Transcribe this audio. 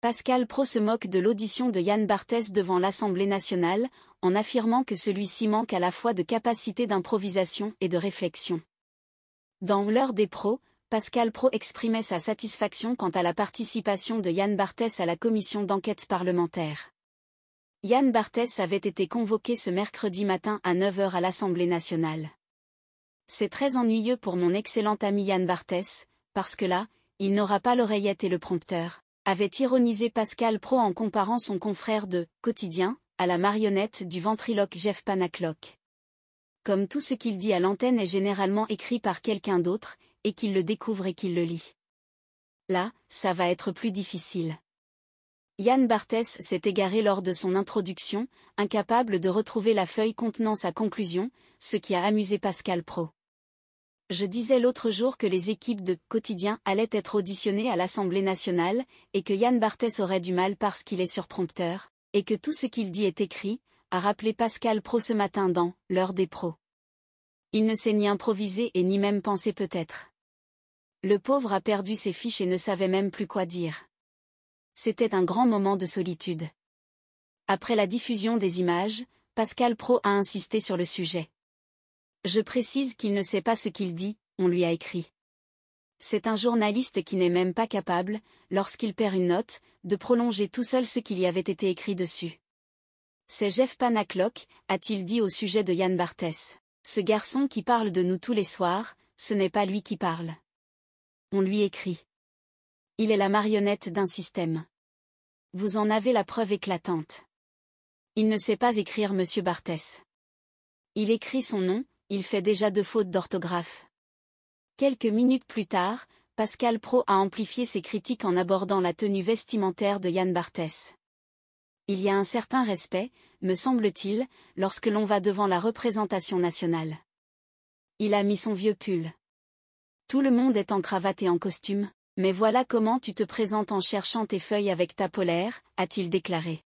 Pascal Pro se moque de l'audition de Yann Barthès devant l'Assemblée nationale, en affirmant que celui-ci manque à la fois de capacité d'improvisation et de réflexion. Dans l'heure des pros, Pascal Pro exprimait sa satisfaction quant à la participation de Yann Barthès à la commission d'enquête parlementaire. Yann Barthès avait été convoqué ce mercredi matin à 9h à l'Assemblée nationale. C'est très ennuyeux pour mon excellent ami Yann Barthès, parce que là, il n'aura pas l'oreillette et le prompteur avait ironisé Pascal Pro en comparant son confrère de Quotidien à la marionnette du ventriloque Jeff Panaclock. Comme tout ce qu'il dit à l'antenne est généralement écrit par quelqu'un d'autre, et qu'il le découvre et qu'il le lit. Là, ça va être plus difficile. Yann Barthès s'est égaré lors de son introduction, incapable de retrouver la feuille contenant sa conclusion, ce qui a amusé Pascal Pro. Je disais l'autre jour que les équipes de quotidien allaient être auditionnées à l'Assemblée nationale, et que Yann Barthès aurait du mal parce qu'il est surprompteur, et que tout ce qu'il dit est écrit, a rappelé Pascal Pro ce matin dans L'heure des pros. Il ne sait ni improvisé et ni même pensé peut-être. Le pauvre a perdu ses fiches et ne savait même plus quoi dire. C'était un grand moment de solitude. Après la diffusion des images, Pascal Pro a insisté sur le sujet. Je précise qu'il ne sait pas ce qu'il dit, on lui a écrit. C'est un journaliste qui n'est même pas capable, lorsqu'il perd une note, de prolonger tout seul ce qu'il y avait été écrit dessus. C'est Jeff Panaclock, a-t-il dit au sujet de Yann Barthès. Ce garçon qui parle de nous tous les soirs, ce n'est pas lui qui parle. On lui écrit. Il est la marionnette d'un système. Vous en avez la preuve éclatante. Il ne sait pas écrire Monsieur Barthès. Il écrit son nom, il fait déjà deux fautes d'orthographe. Quelques minutes plus tard, Pascal Pro a amplifié ses critiques en abordant la tenue vestimentaire de Yann Barthès. Il y a un certain respect, me semble-t-il, lorsque l'on va devant la représentation nationale. Il a mis son vieux pull. Tout le monde est en cravate et en costume, mais voilà comment tu te présentes en cherchant tes feuilles avec ta polaire, a-t-il déclaré.